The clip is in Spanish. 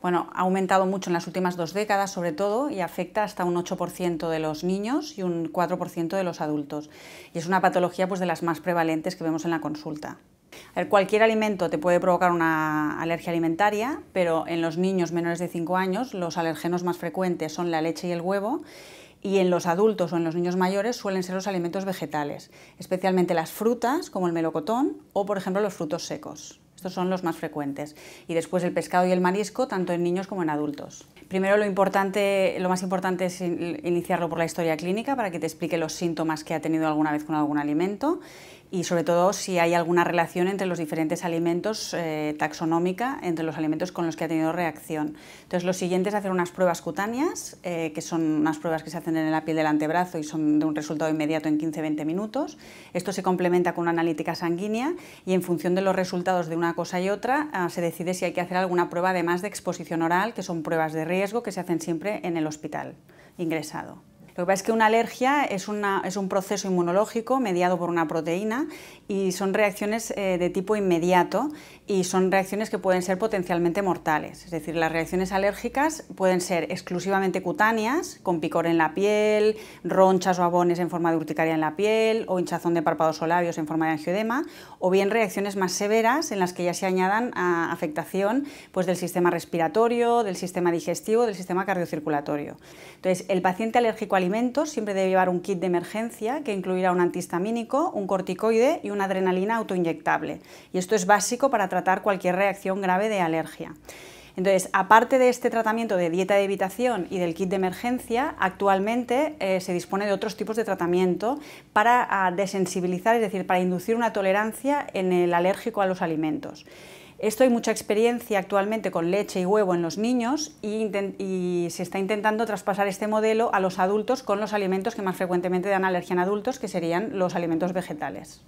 bueno, ha aumentado mucho en las últimas dos décadas sobre todo y afecta hasta un 8% de los niños y un 4% de los adultos. Y es una patología pues, de las más prevalentes que vemos en la consulta. cualquier alimento te puede provocar una alergia alimentaria, pero en los niños menores de 5 años los alergenos más frecuentes son la leche y el huevo y en los adultos o en los niños mayores suelen ser los alimentos vegetales, especialmente las frutas como el melocotón o por ejemplo los frutos secos. Estos son los más frecuentes. Y después el pescado y el marisco, tanto en niños como en adultos. Primero lo, importante, lo más importante es iniciarlo por la historia clínica para que te explique los síntomas que ha tenido alguna vez con algún alimento y sobre todo si hay alguna relación entre los diferentes alimentos eh, taxonómica, entre los alimentos con los que ha tenido reacción. Entonces lo siguiente es hacer unas pruebas cutáneas, eh, que son unas pruebas que se hacen en la piel del antebrazo y son de un resultado inmediato en 15-20 minutos. Esto se complementa con una analítica sanguínea y en función de los resultados de una cosa y otra ah, se decide si hay que hacer alguna prueba además de exposición oral, que son pruebas de riesgo que se hacen siempre en el hospital ingresado. Lo que pasa es que una alergia es, es un proceso inmunológico mediado por una proteína y son reacciones eh, de tipo inmediato y son reacciones que pueden ser potencialmente mortales. Es decir, las reacciones alérgicas pueden ser exclusivamente cutáneas, con picor en la piel, ronchas o abones en forma de urticaria en la piel o hinchazón de párpados o labios en forma de angioedema, o bien reacciones más severas en las que ya se añadan a afectación pues, del sistema respiratorio, del sistema digestivo, del sistema cardiocirculatorio. Entonces, el paciente alérgico al siempre debe llevar un kit de emergencia que incluirá un antihistamínico, un corticoide y una adrenalina autoinyectable. Y esto es básico para tratar cualquier reacción grave de alergia. Entonces, aparte de este tratamiento de dieta de evitación y del kit de emergencia, actualmente eh, se dispone de otros tipos de tratamiento para ah, desensibilizar, es decir, para inducir una tolerancia en el alérgico a los alimentos. Estoy mucha experiencia actualmente con leche y huevo en los niños y, y, se está intentando traspasar este modelo a los adultos con los alimentos que más frecuentemente dan alergia en adultos, que serían los alimentos vegetales.